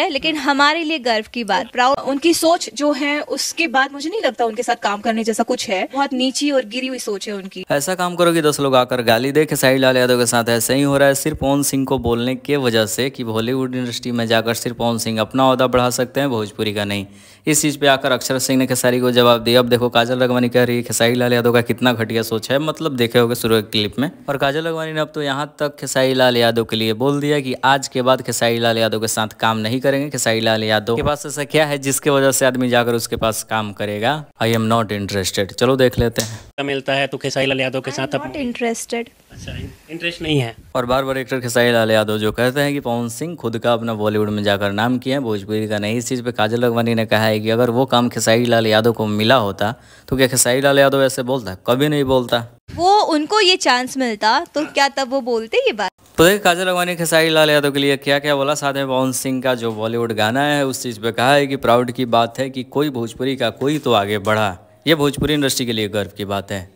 है लेकिन हम्म। हमारे लिए गर्व की बात प्राउड उनकी सोच जो है उसके बाद मुझे नहीं लगता उनके साथ काम करने जैसा कुछ है बहुत नीची और गिरी हुई सोच है उनकी ऐसा काम करोगे दस लोग आकर गाली दे साहिल लाल यादव के साथ ऐसा ही हो रहा है सिर्फ पवन सिंह को बोलने की वजह से कि बॉलीवुड इंडस्ट्री में जाकर सिर्फ पवन सिंह अपना अहदा बढ़ा सकते हैं भोजपुरी का नहीं इस चीज़ पे आकर अक्षर सिंह ने खेसारी को जवाब दिया अब देखो काजल रगवानी कह रही है खेसारी लाल यादव का कितना घटिया सोच है मतलब देखे गए शुरू क्लिप में और काजल रगवानी ने अब तो यहाँ तक खेसारी लाल यादव के लिए बोल दिया कि आज के बाद खेसारी लाल यादव के साथ काम नहीं करेंगे कि लाल यादव के पास ऐसा क्या है जिसके वजह से आदमी जाकर उसके पास काम करेगा आई एम नॉट इंटरेस्टेड चलो देख लेते हैं मिलता है तो खेसारी लाल यादव के साथ इंटरेस्टेड अच्छा, इंटरेस्ट नहीं है और बार बार एक्टर खेसारी लाल यादव जो कहते हैं कि पवन सिंह खुद का अपना बॉलीवुड में जाकर नाम किया भोजपुरी का नहीं इस चीज़ पे काजल अगवानी ने कहा है कि अगर वो काम खेसारी लाल यादव को मिला होता तो क्या खेसारी लाल यादव ऐसे बोलता कभी नहीं बोलता वो उनको ये चांस मिलता तो क्या तब वो बोलते ये बात तो देखिए काजल अगवानी खेसारी लाल यादव के लिए क्या क्या बोला साथ में पवन सिंह का जो बॉलीवुड गाना है उस चीज़ पे कहा है कि प्राउड की बात है कि कोई भोजपुरी का कोई तो आगे बढ़ा ये भोजपुरी इंडस्ट्री के लिए गर्व की बात है